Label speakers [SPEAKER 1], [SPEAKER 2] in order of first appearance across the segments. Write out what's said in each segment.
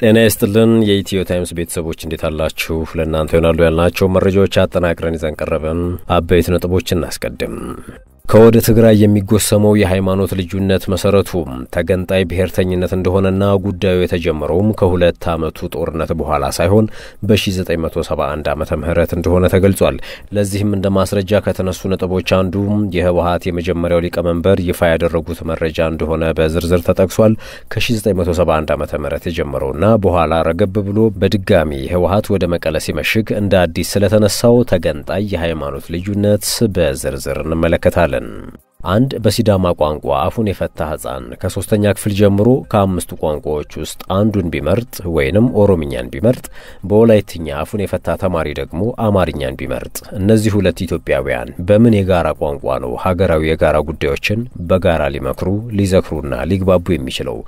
[SPEAKER 1] ጤና ይስጥልን የኢትዮ ታይምስ ቤተሰቦች እንዴት አላችሁ? ለእናንተ ይሆናሉ ያልናቸው መረጃዎች አጠናቅረን ይዘን ቀረብን። አበይት ነጥቦች እናስቀድም። ከወደ ትግራይ የሚጎሰመው የሃይማኖት ልዩነት መሰረቱ ተገንጣይ ብሔርተኝነት እንደሆነና ጉዳዩ የተጀመረውም ከሁለት ዓመቱ ጦርነት በኋላ ሳይሆን በ1971 ዓ ምህረት እንደሆነ ተገልጿል። ለዚህም እንደ ማስረጃ ከተነሱ ነጥቦች አንዱ የህወሀት የመጀመሪያው ሊቀመንበር ይፋ ያደረጉት መረጃ እንደሆነ በዝርዝር ተጠቅሷል። ከ1971 ዓ ም የጀመረውና በኋላ ረገብ ብሎ በድጋሚ ህወሀት ወደ መቀለ ሲመሽግ እንደ አዲስ ስለተነሳው ተገንጣይ የሃይማኖት ልዩነት በዝርዝር እንመለከታለን። እናያለን። አንድ በሲዳማ ቋንቋ አፉን የፈታ ህፃን ከሶስተኛ ክፍል ጀምሮ ከአምስቱ ቋንቋዎች ውስጥ አንዱን ቢመርጥ ወይንም ኦሮምኛን ቢመርጥ፣ በወላይትኛ አፉን የፈታ ተማሪ ደግሞ አማርኛን ቢመርጥ እነዚህ ሁለት ኢትዮጵያውያን በምን የጋራ ቋንቋ ነው ሀገራዊ የጋራ ጉዳዮችን በጋራ ሊመክሩ ሊዘክሩና ሊግባቡ የሚችለው?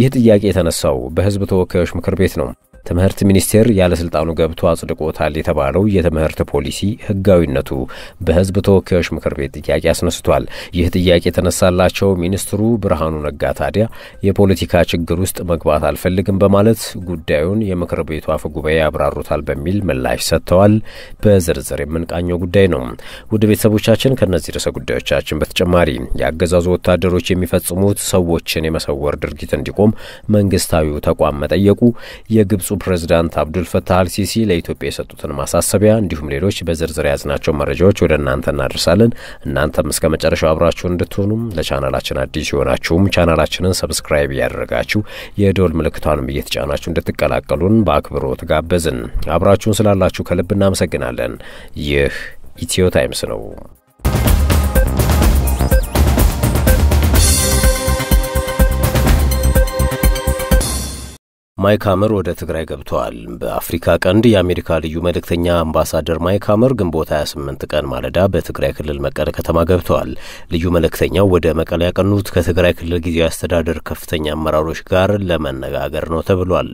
[SPEAKER 1] ይህ ጥያቄ የተነሳው በህዝብ ተወካዮች ምክር ቤት ነው። ትምህርት ሚኒስቴር ያለስልጣኑ ገብቶ አጽድቆታል የተባለው የትምህርት ፖሊሲ ህጋዊነቱ በህዝብ ተወካዮች ምክር ቤት ጥያቄ አስነስቷል። ይህ ጥያቄ የተነሳላቸው ሚኒስትሩ ብርሃኑ ነጋ ታዲያ የፖለቲካ ችግር ውስጥ መግባት አልፈልግም በማለት ጉዳዩን የምክር ቤቱ አፈ ጉባኤ ያብራሩታል በሚል ምላሽ ሰጥተዋል። በዝርዝር የምንቃኘው ጉዳይ ነው። ውድ ቤተሰቦቻችን ከእነዚህ ርዕሰ ጉዳዮቻችን በተጨማሪ የአገዛዙ ወታደሮች የሚፈጽሙት ሰዎችን የመሰወር ድርጊት እንዲቆም መንግስታዊው ተቋም መጠየቁ የግብጽ የግብፁ ፕሬዚዳንት አብዱልፈታህ አልሲሲ ለኢትዮጵያ የሰጡትን ማሳሰቢያ እንዲሁም ሌሎች በዝርዝር የያዝናቸው መረጃዎች ወደ እናንተ እናደርሳለን። እናንተም እስከ መጨረሻው አብራችሁ እንድትሆኑም ለቻናላችን አዲስ የሆናችሁም ቻናላችንን ሰብስክራይብ እያደረጋችሁ የዶል ምልክቷንም እየተጫናችሁ እንድትቀላቀሉን በአክብሮት ጋበዝን። አብራችሁን ስላላችሁ ከልብ እናመሰግናለን። ይህ ኢትዮ ታይምስ ነው። ማይክ ሀመር ወደ ትግራይ ገብተዋል። በአፍሪካ ቀንድ የአሜሪካ ልዩ መልእክተኛ አምባሳደር ማይክ ሀመር ግንቦት 28 ቀን ማለዳ በትግራይ ክልል መቀለ ከተማ ገብተዋል። ልዩ መልእክተኛው ወደ መቀለ ያቀኑት ከትግራይ ክልል ጊዜያዊ አስተዳደር ከፍተኛ አመራሮች ጋር ለመነጋገር ነው ተብሏል።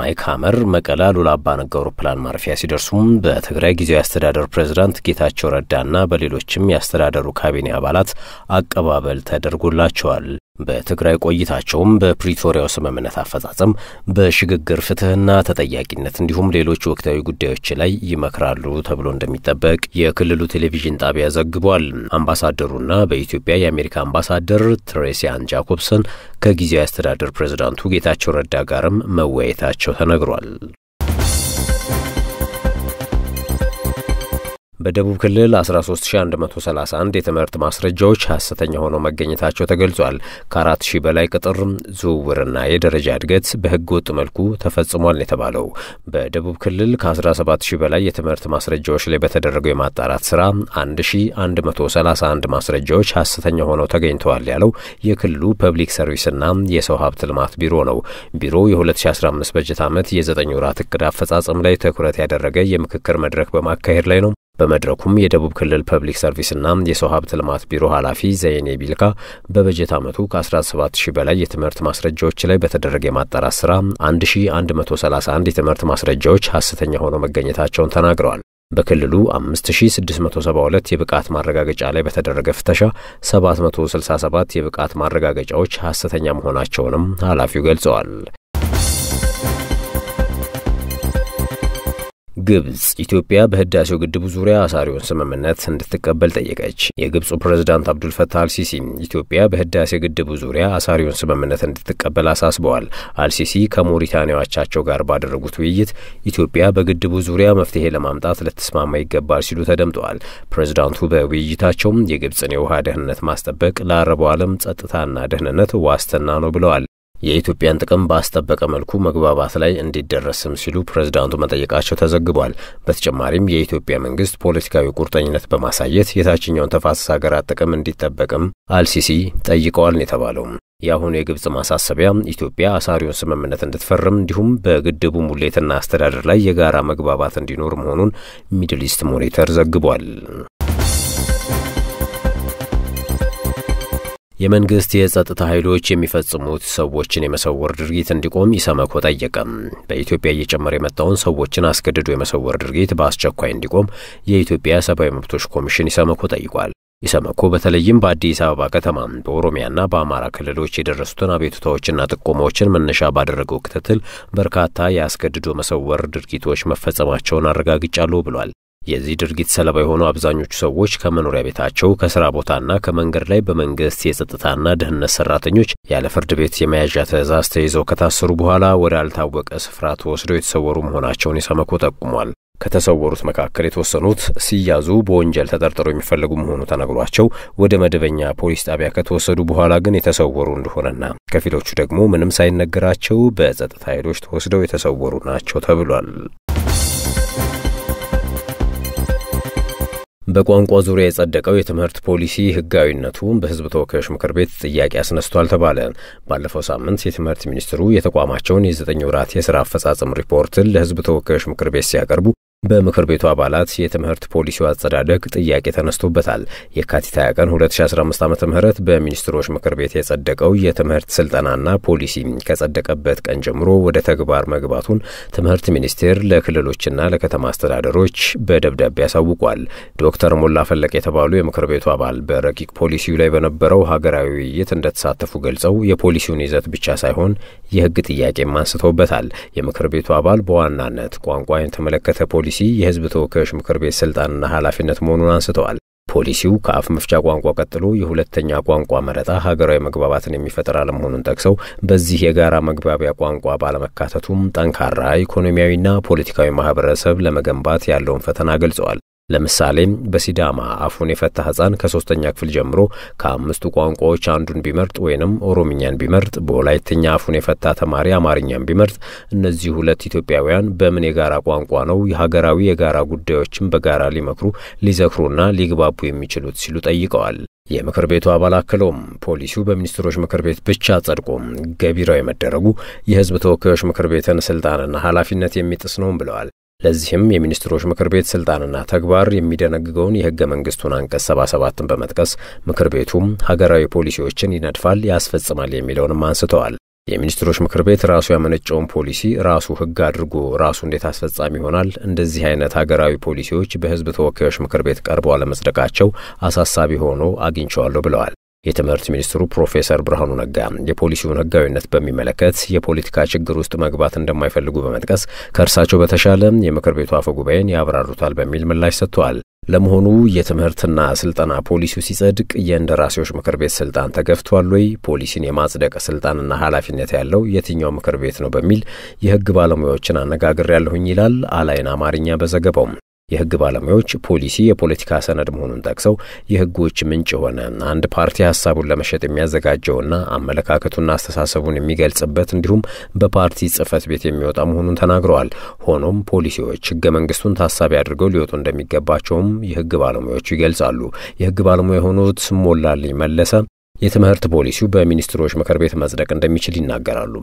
[SPEAKER 1] ማይክ ሀመር መቀለ አባ አባነጋ አውሮፕላን ማረፊያ ሲደርሱም በትግራይ ጊዜያዊ አስተዳደር ፕሬዝዳንት ጌታቸው ረዳና በሌሎችም የአስተዳደሩ ካቢኔ አባላት አቀባበል ተደርጎላቸዋል። በትግራይ ቆይታቸውም በፕሪቶሪያው ስምምነት አፈጻጸም፣ በሽግግር ፍትህና ተጠያቂነት እንዲሁም ሌሎች ወቅታዊ ጉዳዮች ላይ ይመክራሉ ተብሎ እንደሚጠበቅ የክልሉ ቴሌቪዥን ጣቢያ ዘግቧል። አምባሳደሩና በኢትዮጵያ የአሜሪካ አምባሳደር ትሬሲያን ጃኮብሰን ከጊዜያዊ አስተዳደር ፕሬዝዳንቱ ጌታቸው ረዳ ጋርም መወያየታቸው ተነግሯል። በደቡብ ክልል 13131 የትምህርት ማስረጃዎች ሐሰተኛ ሆነው መገኘታቸው ተገልጿል። ከ4000 በላይ ቅጥር ዝውውርና የደረጃ እድገት በሕገ ወጥ መልኩ ተፈጽሟል የተባለው በደቡብ ክልል ከ17000 በላይ የትምህርት ማስረጃዎች ላይ በተደረገው የማጣራት ስራ 1131 ማስረጃዎች ሐሰተኛ ሆነው ተገኝተዋል ያለው የክልሉ ፐብሊክ ሰርቪስና የሰው ሀብት ልማት ቢሮ ነው። ቢሮው የ2015 በጀት ዓመት የ9 ወራት እቅድ አፈጻጸም ላይ ትኩረት ያደረገ የምክክር መድረክ በማካሄድ ላይ ነው። በመድረኩም የደቡብ ክልል ፐብሊክ ሰርቪስና የሰው ሀብት ልማት ቢሮ ኃላፊ ዘይኔ ቢልካ በበጀት ዓመቱ ከ17 ሺህ በላይ የትምህርት ማስረጃዎች ላይ በተደረገ የማጣራት ስራ 1131 የትምህርት ማስረጃዎች ሐሰተኛ ሆነው መገኘታቸውን ተናግረዋል። በክልሉ 5672 የብቃት ማረጋገጫ ላይ በተደረገ ፍተሻ 767 የብቃት ማረጋገጫዎች ሐሰተኛ መሆናቸውንም ኃላፊው ገልጸዋል። ግብጽ ኢትዮጵያ በህዳሴው ግድቡ ዙሪያ አሳሪውን ስምምነት እንድትቀበል ጠየቀች። የግብፁ ፕሬዝዳንት አብዱልፈታህ አልሲሲ ኢትዮጵያ በህዳሴ ግድቡ ዙሪያ አሳሪውን ስምምነት እንድትቀበል አሳስበዋል። አልሲሲ ከሞሪታኒያዎቻቸው አቻቸው ጋር ባደረጉት ውይይት ኢትዮጵያ በግድቡ ዙሪያ መፍትሄ ለማምጣት ልትስማማ ይገባል ሲሉ ተደምጠዋል። ፕሬዝዳንቱ በውይይታቸውም የግብፅን የውሃ ደህንነት ማስጠበቅ ለአረቡ ዓለም ጸጥታና ደህንነት ዋስትና ነው ብለዋል። የኢትዮጵያን ጥቅም ባስጠበቀ መልኩ መግባባት ላይ እንዲደረስም ሲሉ ፕሬዝዳንቱ መጠየቃቸው ተዘግቧል። በተጨማሪም የኢትዮጵያ መንግስት ፖለቲካዊ ቁርጠኝነት በማሳየት የታችኛውን ተፋሰስ ሀገራት ጥቅም እንዲጠበቅም አልሲሲ ጠይቀዋል ነው የተባለው። የአሁኑ የግብፅ ማሳሰቢያ ኢትዮጵያ አሳሪውን ስምምነት እንድትፈርም እንዲሁም በግድቡ ሙሌትና አስተዳደር ላይ የጋራ መግባባት እንዲኖር መሆኑን ሚድል ኢስት ሞኒተር ዘግቧል። የመንግስት የጸጥታ ኃይሎች የሚፈጽሙት ሰዎችን የመሰወር ድርጊት እንዲቆም ኢሰመኮ ጠየቀ። በኢትዮጵያ እየጨመረ የመጣውን ሰዎችን አስገድዶ የመሰወር ድርጊት በአስቸኳይ እንዲቆም የኢትዮጵያ ሰብአዊ መብቶች ኮሚሽን ኢሰመኮ ጠይቋል። ኢሰመኮ በተለይም በአዲስ አበባ ከተማ በኦሮሚያና በአማራ ክልሎች የደረሱትን አቤቱታዎችና ጥቆማዎችን መነሻ ባደረገው ክትትል በርካታ የአስገድዶ መሰወር ድርጊቶች መፈጸማቸውን አረጋግጫለሁ ብሏል። የዚህ ድርጊት ሰለባ የሆኑ አብዛኞቹ ሰዎች ከመኖሪያ ቤታቸው፣ ከስራ ቦታና ከመንገድ ላይ በመንግስት የጸጥታና ደህንነት ሰራተኞች ያለ ፍርድ ቤት የመያዣ ትዕዛዝ ተይዘው ከታሰሩ በኋላ ወደ አልታወቀ ስፍራ ተወስደው የተሰወሩ መሆናቸውን የሰመኮ ጠቁሟል። ከተሰወሩት መካከል የተወሰኑት ሲያዙ በወንጀል ተጠርጥረው የሚፈለጉ መሆኑ ተነግሯቸው ወደ መደበኛ ፖሊስ ጣቢያ ከተወሰዱ በኋላ ግን የተሰወሩ እንደሆነና ከፊሎቹ ደግሞ ምንም ሳይነገራቸው በጸጥታ ኃይሎች ተወስደው የተሰወሩ ናቸው ተብሏል። በቋንቋ ዙሪያ የጸደቀው የትምህርት ፖሊሲ ህጋዊነቱን በህዝብ ተወካዮች ምክር ቤት ጥያቄ አስነስቷል ተባለ። ባለፈው ሳምንት የትምህርት ሚኒስትሩ የተቋማቸውን የዘጠኝ ወራት የስራ አፈጻጸም ሪፖርትን ለህዝብ ተወካዮች ምክር ቤት ሲያቀርቡ በምክር ቤቱ አባላት የትምህርት ፖሊሲው አጸዳደቅ ጥያቄ ተነስቶበታል። የካቲት 20 ቀን 2015 ዓ ም በሚኒስትሮች ምክር ቤት የጸደቀው የትምህርት ስልጠናና ፖሊሲ ከጸደቀበት ቀን ጀምሮ ወደ ተግባር መግባቱን ትምህርት ሚኒስቴር ለክልሎችና ለከተማ አስተዳደሮች በደብዳቤ ያሳውቋል። ዶክተር ሞላ ፈለቅ የተባሉ የምክር ቤቱ አባል በረቂቅ ፖሊሲው ላይ በነበረው ሀገራዊ ውይይት እንደተሳተፉ ገልጸው የፖሊሲውን ይዘት ብቻ ሳይሆን የህግ ጥያቄም አንስተውበታል። የምክር ቤቱ አባል በዋናነት ቋንቋ የተመለከተ ፖሊሲ ፖሊሲ የህዝብ ተወካዮች ምክር ቤት ስልጣንና ኃላፊነት መሆኑን አንስተዋል። ፖሊሲው ከአፍ መፍቻ ቋንቋ ቀጥሎ የሁለተኛ ቋንቋ መረጣ ሀገራዊ መግባባትን የሚፈጥር አለመሆኑን ጠቅሰው በዚህ የጋራ መግባቢያ ቋንቋ ባለመካተቱም ጠንካራ ኢኮኖሚያዊና ፖለቲካዊ ማህበረሰብ ለመገንባት ያለውን ፈተና ገልጸዋል። ለምሳሌም በሲዳማ አፉን የፈታ ህጻን ከሶስተኛ ክፍል ጀምሮ ከአምስቱ ቋንቋዎች አንዱን ቢመርጥ ወይንም ኦሮምኛን ቢመርጥ፣ በወላይትኛ አፉን የፈታ ተማሪ አማርኛን ቢመርጥ እነዚህ ሁለት ኢትዮጵያውያን በምን የጋራ ቋንቋ ነው የሀገራዊ የጋራ ጉዳዮችን በጋራ ሊመክሩ ሊዘክሩና ሊግባቡ የሚችሉት ሲሉ ጠይቀዋል። የምክር ቤቱ አባል አክለውም ፖሊሲው በሚኒስትሮች ምክር ቤት ብቻ ጸድቆ ገቢራዊ መደረጉ የህዝብ ተወካዮች ምክር ቤትን ስልጣንና ኃላፊነት የሚጥስ ነውም ብለዋል። ለዚህም የሚኒስትሮች ምክር ቤት ስልጣንና ተግባር የሚደነግገውን የህገ መንግስቱን አንቀጽ ሰባ ሰባትን በመጥቀስ ምክር ቤቱም ሀገራዊ ፖሊሲዎችን ይነድፋል፣ ያስፈጽማል የሚለውንም አንስተዋል። የሚኒስትሮች ምክር ቤት ራሱ ያመነጨውን ፖሊሲ ራሱ ህግ አድርጎ ራሱ እንዴት አስፈጻሚ ይሆናል? እንደዚህ አይነት ሀገራዊ ፖሊሲዎች በህዝብ ተወካዮች ምክር ቤት ቀርበው አለመጽደቃቸው አሳሳቢ ሆኖ አግኝቸዋለሁ ብለዋል። የትምህርት ሚኒስትሩ ፕሮፌሰር ብርሃኑ ነጋ የፖሊሲውን ህጋዊነት በሚመለከት የፖለቲካ ችግር ውስጥ መግባት እንደማይፈልጉ በመጥቀስ ከእርሳቸው በተሻለ የምክር ቤቱ አፈ ጉባኤን ያብራሩታል በሚል ምላሽ ሰጥተዋል። ለመሆኑ የትምህርትና ስልጠና ፖሊሲው ሲጸድቅ የእንደራሴዎች ምክር ቤት ስልጣን ተገፍቷል ወይ? ፖሊሲን የማጽደቅ ስልጣንና ኃላፊነት ያለው የትኛው ምክር ቤት ነው? በሚል የህግ ባለሙያዎችን አነጋግሬያለሁኝ ይላል አላይን አማርኛ በዘገባውም የህግ ባለሙያዎች ፖሊሲ የፖለቲካ ሰነድ መሆኑን ጠቅሰው የህጎች ምንጭ የሆነ አንድ ፓርቲ ሀሳቡን ለመሸጥ የሚያዘጋጀውና አመለካከቱና አስተሳሰቡን የሚገልጽበት እንዲሁም በፓርቲ ጽህፈት ቤት የሚወጣ መሆኑን ተናግረዋል። ሆኖም ፖሊሲዎች ህገ መንግስቱን ታሳቢ አድርገው ሊወጡ እንደሚገባቸውም የህግ ባለሙያዎቹ ይገልጻሉ። የህግ ባለሙያ የሆኑት ሞላልኝ መለሰ የትምህርት ፖሊሲው በሚኒስትሮች ምክር ቤት መጽደቅ እንደሚችል ይናገራሉ።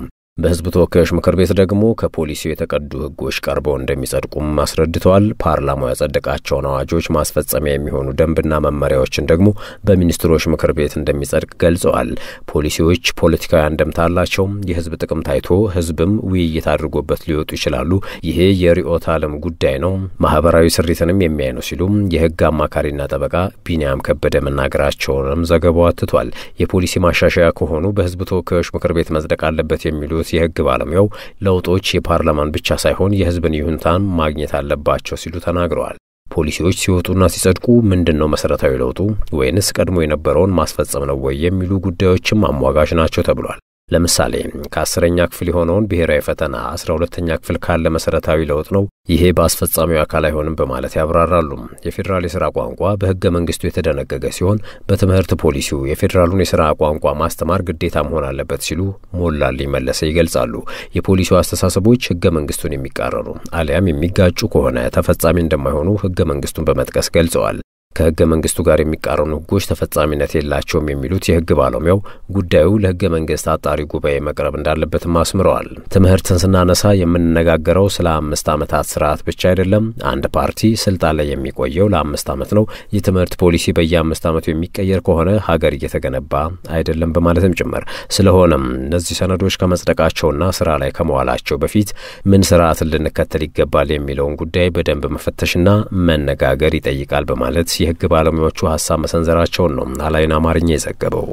[SPEAKER 1] በህዝብ ተወካዮች ምክር ቤት ደግሞ ከፖሊሲው የተቀዱ ህጎች ቀርበው እንደሚጸድቁም አስረድተዋል። ፓርላማው ያጸደቃቸውን አዋጆች ማስፈጸሚያ የሚሆኑ ደንብና መመሪያዎችን ደግሞ በሚኒስትሮች ምክር ቤት እንደሚጸድቅ ገልጸዋል። ፖሊሲዎች ፖለቲካዊ አንደምታ አላቸው። የህዝብ ጥቅም ታይቶ ህዝብም ውይይት አድርጎበት ሊወጡ ይችላሉ። ይሄ የርዕዮተ ዓለም ጉዳይ ነው፣ ማህበራዊ ስሪትንም የሚያይ ነው ሲሉም የህግ አማካሪና ጠበቃ ቢንያም ከበደ መናገራቸውንም ዘገባው አትቷል። የፖሊሲ ማሻሻያ ከሆኑ በህዝብ ተወካዮች ምክር ቤት መጽደቅ አለበት የሚሉ ያሉት የህግ ባለሙያው ለውጦች የፓርላማን ብቻ ሳይሆን የህዝብን ይሁንታን ማግኘት አለባቸው ሲሉ ተናግረዋል። ፖሊሲዎች ሲወጡና ሲጸድቁ ምንድን ነው መሰረታዊ ለውጡ ወይንስ ቀድሞ የነበረውን ማስፈጸም ነው ወይ የሚሉ ጉዳዮችም አሟጋች ናቸው ተብሏል። ለምሳሌ ከአስረኛ ክፍል የሆነውን ብሔራዊ ፈተና አስራ ሁለተኛ ክፍል ካለ መሰረታዊ ለውጥ ነው፣ ይሄ በአስፈጻሚው አካል አይሆንም በማለት ያብራራሉ። የፌዴራል የስራ ቋንቋ በህገ መንግስቱ የተደነገገ ሲሆን በትምህርት ፖሊሲው የፌዴራሉን የስራ ቋንቋ ማስተማር ግዴታ መሆን አለበት ሲሉ ሞላልኝ መለሰ ይገልጻሉ። የፖሊሲው አስተሳሰቦች ህገ መንግስቱን የሚቃረኑ አሊያም የሚጋጩ ከሆነ ተፈጻሚ እንደማይሆኑ ህገ መንግስቱን በመጥቀስ ገልጸዋል። ከህገ መንግስቱ ጋር የሚቃረኑ ህጎች ተፈጻሚነት የላቸውም የሚሉት የህግ ባለሙያው ጉዳዩ ለህገ መንግስት አጣሪ ጉባኤ መቅረብ እንዳለበትም አስምረዋል። ትምህርትን ስናነሳ የምንነጋገረው ስለ አምስት ዓመታት ስርዓት ብቻ አይደለም። አንድ ፓርቲ ስልጣን ላይ የሚቆየው ለአምስት ዓመት ነው። የትምህርት ፖሊሲ በየአምስት ዓመቱ የሚቀየር ከሆነ ሀገር እየተገነባ አይደለም በማለትም ጭምር። ስለሆነም እነዚህ ሰነዶች ከመጽደቃቸውና ስራ ላይ ከመዋላቸው በፊት ምን ስርዓትን ልንከተል ይገባል የሚለውን ጉዳይ በደንብ መፈተሽና መነጋገር ይጠይቃል በማለት የህግ ባለሙያዎቹ ሀሳብ መሰንዘራቸውን ነው አላይን አማርኛ የዘገበው።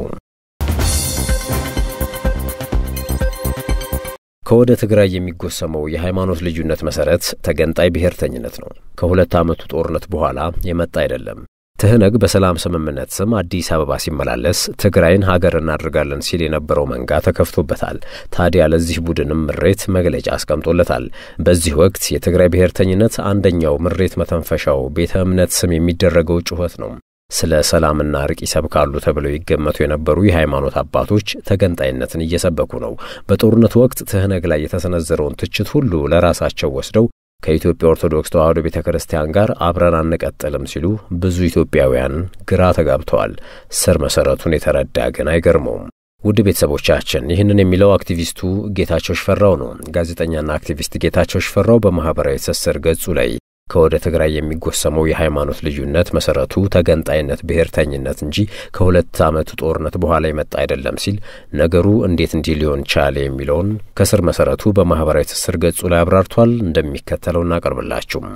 [SPEAKER 1] ከወደ ትግራይ የሚጎሰመው የሃይማኖት ልዩነት መሰረት ተገንጣይ ብሔርተኝነት ነው። ከሁለት ዓመቱ ጦርነት በኋላ የመጣ አይደለም። ትህነግ በሰላም ስምምነት ስም አዲስ አበባ ሲመላለስ ትግራይን ሀገር እናድርጋለን ሲል የነበረው መንጋ ተከፍቶበታል። ታዲያ ለዚህ ቡድንም ምሬት መግለጫ አስቀምጦለታል። በዚህ ወቅት የትግራይ ብሔርተኝነት አንደኛው ምሬት መተንፈሻው ቤተ እምነት ስም የሚደረገው ጩኸት ነው። ስለ ሰላምና እርቅ ይሰብካሉ ተብለው ይገመቱ የነበሩ የሃይማኖት አባቶች ተገንጣይነትን እየሰበኩ ነው። በጦርነቱ ወቅት ትህነግ ላይ የተሰነዘረውን ትችት ሁሉ ለራሳቸው ወስደው ከኢትዮጵያ ኦርቶዶክስ ተዋሕዶ ቤተ ክርስቲያን ጋር አብረን አንቀጥልም ሲሉ ብዙ ኢትዮጵያውያን ግራ ተጋብተዋል። ስር መሰረቱን የተረዳ ግን አይገርመውም። ውድ ቤተሰቦቻችን ይህንን የሚለው አክቲቪስቱ ጌታቸው ሽፈራው ነው። ጋዜጠኛና አክቲቪስት ጌታቸው ሽፈራው በማኅበራዊ ትስስር ገጹ ላይ ከወደ ትግራይ የሚጎሰመው የሃይማኖት ልዩነት መሰረቱ ተገንጣይነት፣ ብሔርተኝነት እንጂ ከሁለት አመቱ ጦርነት በኋላ የመጣ አይደለም ሲል ነገሩ እንዴት እንዲህ ሊሆን ቻለ የሚለውን ከስር መሰረቱ በማህበራዊ ትስስር ገጹ ላይ አብራርቷል። እንደሚከተለው እናቀርብላችሁም።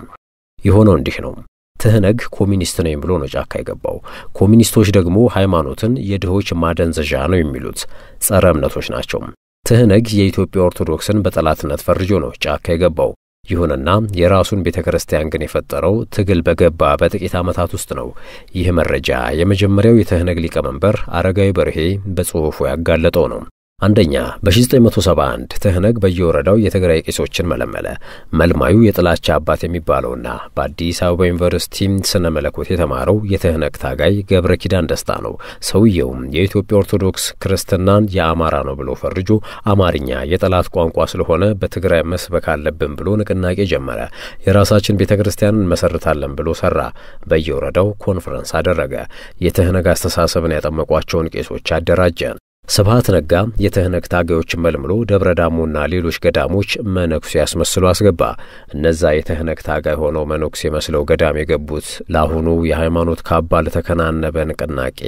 [SPEAKER 1] የሆነው እንዲህ ነው። ትህነግ ኮሚኒስት ነኝ ብሎ ነው ጫካ የገባው። ኮሚኒስቶች ደግሞ ሃይማኖትን የድሆች ማደንዘዣ ነው የሚሉት ጸረ እምነቶች ናቸው። ትህነግ የኢትዮጵያ ኦርቶዶክስን በጠላትነት ፈርጆ ነው ጫካ የገባው። ይሁንና የራሱን ቤተ ክርስቲያን ግን የፈጠረው ትግል በገባ በጥቂት ዓመታት ውስጥ ነው። ይህ መረጃ የመጀመሪያው የትህነግ ሊቀመንበር አረጋዊ በርሄ በጽሑፉ ያጋለጠው ነው። አንደኛ በ1971 ትህነግ በየወረዳው የትግራይ ቄሶችን መለመለ። መልማዩ የጥላቻ አባት የሚባለውና በአዲስ አበባ ዩኒቨርሲቲ ስነ መለኮት የተማረው የትህነግ ታጋይ ገብረ ኪዳን ደስታ ነው። ሰውየውም የኢትዮጵያ ኦርቶዶክስ ክርስትናን የአማራ ነው ብሎ ፈርጆ አማርኛ የጠላት ቋንቋ ስለሆነ በትግራይ መስበክ አለብን ብሎ ንቅናቄ ጀመረ። የራሳችን ቤተ ክርስቲያን እንመሰርታለን ብሎ ሰራ። በየወረዳው ኮንፈረንስ አደረገ። የትህነግ አስተሳሰብን ያጠመቋቸውን ቄሶች አደራጀ። ስብሐት ነጋ የትህነግ ታጋዮችን መልምሎ ደብረ ዳሞና ሌሎች ገዳሞች መነኩሴ ያስመስሎ አስገባ። እነዛ የተህነግ ታጋይ ሆነው መነኩሴ መስለው ገዳም የገቡት ለአሁኑ የሃይማኖት ካባ ለተከናነበ ንቅናቄ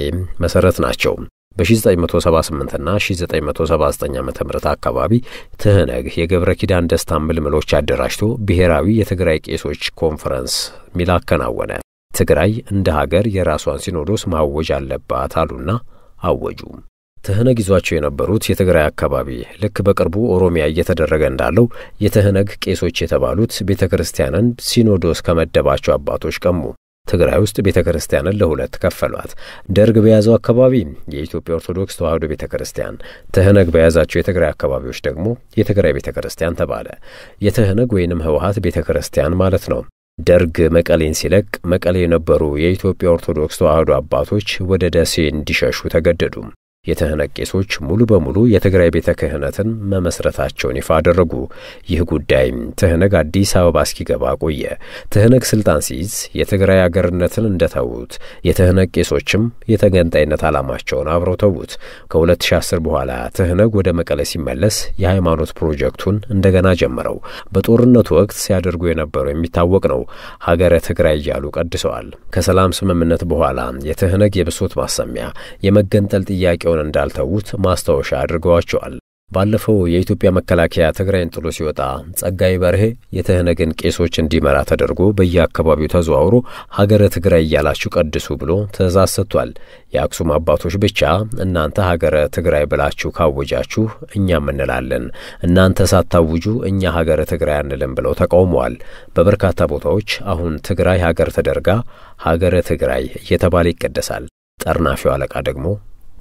[SPEAKER 1] መሰረት ናቸው። በ1978ና 1979 ዓ ም አካባቢ ትህነግ የገብረ ኪዳን ደስታ ምልምሎች አደራጅቶ ብሔራዊ የትግራይ ቄሶች ኮንፈረንስ ሚል አከናወነ። ትግራይ እንደ ሀገር የራሷን ሲኖዶስ ማወጅ አለባት አሉና አወጁ። ትህነግ ይዟቸው የነበሩት የትግራይ አካባቢ ልክ በቅርቡ ኦሮሚያ እየተደረገ እንዳለው የትህነግ ቄሶች የተባሉት ቤተ ክርስቲያንን ሲኖዶስ ከመደባቸው አባቶች ቀሙ። ትግራይ ውስጥ ቤተ ክርስቲያንን ለሁለት ከፈሏት። ደርግ በያዘው አካባቢ የኢትዮጵያ ኦርቶዶክስ ተዋህዶ ቤተ ክርስቲያን፣ ትህነግ በያዛቸው የትግራይ አካባቢዎች ደግሞ የትግራይ ቤተ ክርስቲያን ተባለ። የትህነግ ወይንም ህወሀት ቤተ ክርስቲያን ማለት ነው። ደርግ መቀሌን ሲለቅ መቀሌ የነበሩ የኢትዮጵያ ኦርቶዶክስ ተዋህዶ አባቶች ወደ ደሴ እንዲሸሹ ተገደዱ። የተህነ ቄሶች ሙሉ በሙሉ የትግራይ ቤተ ክህነትን መመስረታቸውን ይፋ አደረጉ። ይህ ጉዳይም ትህነግ አዲስ አበባ እስኪገባ ቆየ። ትህነግ ስልጣን ሲይዝ የትግራይ አገርነትን እንደተዉት የትህነግ ቄሶችም የተገንጣይነት ዓላማቸውን አብረው ተዉት። ከ2010 በኋላ ትህነግ ወደ መቀለ ሲመለስ የሃይማኖት ፕሮጀክቱን እንደገና ጀመረው። በጦርነቱ ወቅት ሲያደርጉ የነበረው የሚታወቅ ነው። ሀገረ ትግራይ እያሉ ቀድሰዋል። ከሰላም ስምምነት በኋላ የትህነግ የብሶት ማሰሚያ የመገንጠል ጥያቄ። ስማቸውን እንዳልተዉት ማስታወሻ አድርገዋቸዋል። ባለፈው የኢትዮጵያ መከላከያ ትግራይን ጥሎ ሲወጣ ጸጋይ በርሄ የተህነግን ቄሶች እንዲመራ ተደርጎ በየአካባቢው ተዘዋውሮ ሀገረ ትግራይ እያላችሁ ቀድሱ ብሎ ትእዛዝ ሰጥቷል። የአክሱም አባቶች ብቻ እናንተ ሀገረ ትግራይ ብላችሁ ካወጃችሁ እኛም እንላለን፣ እናንተ ሳታውጁ እኛ ሀገረ ትግራይ አንልም ብለው ተቃውመዋል። በበርካታ ቦታዎች አሁን ትግራይ ሀገር ተደርጋ ሀገረ ትግራይ እየተባለ ይቀደሳል። ጠርናፊው አለቃ ደግሞ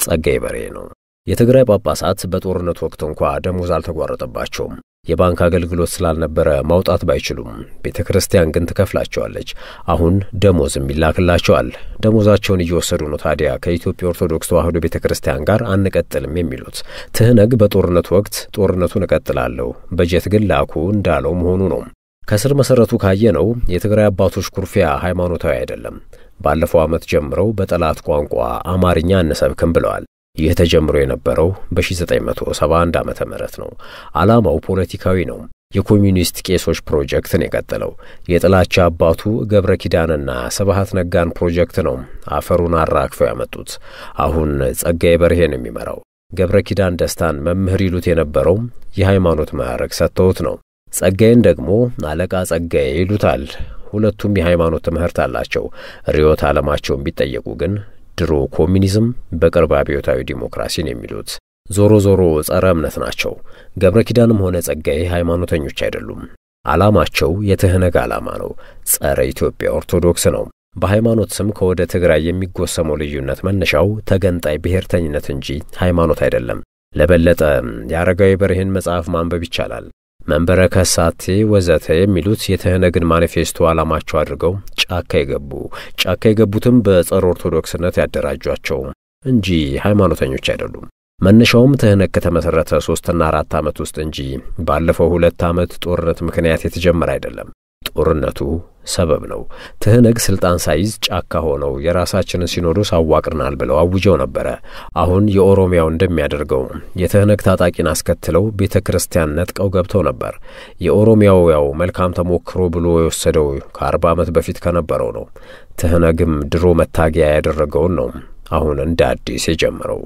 [SPEAKER 1] ጸጋዬ በሬ ነው። የትግራይ ጳጳሳት በጦርነት ወቅት እንኳ ደሞዝ አልተቋረጠባቸውም። የባንክ አገልግሎት ስላልነበረ ማውጣት ባይችሉም ቤተ ክርስቲያን ግን ትከፍላቸዋለች። አሁን ደሞዝም ይላክላቸዋል። ደሞዛቸውን እየወሰዱ ነው። ታዲያ ከኢትዮጵያ ኦርቶዶክስ ተዋሕዶ ቤተ ክርስቲያን ጋር አንቀጥልም የሚሉት ትህነግ በጦርነት ወቅት ጦርነቱን እቀጥላለሁ፣ በጀት ግን ላኩ እንዳለው መሆኑ ነው። ከስር መሰረቱ ካየ ነው የትግራይ አባቶች ኩርፊያ ሃይማኖታዊ አይደለም። ባለፈው ዓመት ጀምረው በጠላት ቋንቋ አማርኛ እንሰብክም ብለዋል። ይህ ተጀምሮ የነበረው በ1971 ዓ ም ነው። ዓላማው ፖለቲካዊ ነው። የኮሚኒስት ቄሶች ፕሮጀክትን የቀጠለው የጥላቻ አባቱ ገብረ ኪዳንና ስብሐት ነጋን ፕሮጀክት ነው አፈሩን አራግፈው ያመጡት። አሁን ጸጋዬ በርሄ ነው የሚመራው። ገብረ ኪዳን ደስታን መምህር ይሉት የነበረው የሃይማኖት ማዕረግ ሰጥተውት ነው። ጸጋዬን ደግሞ አለቃ ጸጋዬ ይሉታል። ሁለቱም የሃይማኖት ትምህርት አላቸው። ርዕዮተ ዓለማቸውን ቢጠየቁ ግን ድሮ ኮሚኒዝም፣ በቅርብ አብዮታዊ ዲሞክራሲን የሚሉት ዞሮ ዞሮ ጸረ እምነት ናቸው። ገብረ ኪዳንም ሆነ ጸጋዬ ሃይማኖተኞች አይደሉም። ዓላማቸው የትህነግ ዓላማ ነው፣ ጸረ ኢትዮጵያ ኦርቶዶክስ ነው። በሃይማኖት ስም ከወደ ትግራይ የሚጎሰመው ልዩነት መነሻው ተገንጣይ ብሔርተኝነት እንጂ ሃይማኖት አይደለም። ለበለጠ የአረጋዊ በርሄን መጽሐፍ ማንበብ ይቻላል። መንበረ ከሳቴ ወዘተ የሚሉት የተህነግን ማኒፌስቶ ዓላማቸው አድርገው ጫካ የገቡ ጫካ የገቡትም በጸረ ኦርቶዶክስነት ያደራጇቸው እንጂ ሃይማኖተኞች አይደሉም። መነሻውም ትህነግ ከተመሠረተ ሦስትና አራት ዓመት ውስጥ እንጂ ባለፈው ሁለት ዓመት ጦርነት ምክንያት የተጀመረ አይደለም። ጦርነቱ ሰበብ ነው። ትህነግ ስልጣን ሳይዝ ጫካ ሆነው የራሳችንን ሲኖዶስ አዋቅርናል ብለው አውጀው ነበረ። አሁን የኦሮሚያው እንደሚያደርገው የትህነግ ታጣቂን አስከትለው ቤተ ክርስቲያን ነጥቀው ገብተው ነበር። የኦሮሚያው ያው መልካም ተሞክሮ ብሎ የወሰደው ከአርባ ዓመት በፊት ከነበረው ነው። ትህነግም ድሮ መታገያ ያደረገውን ነው አሁን እንደ አዲስ የጀመረው።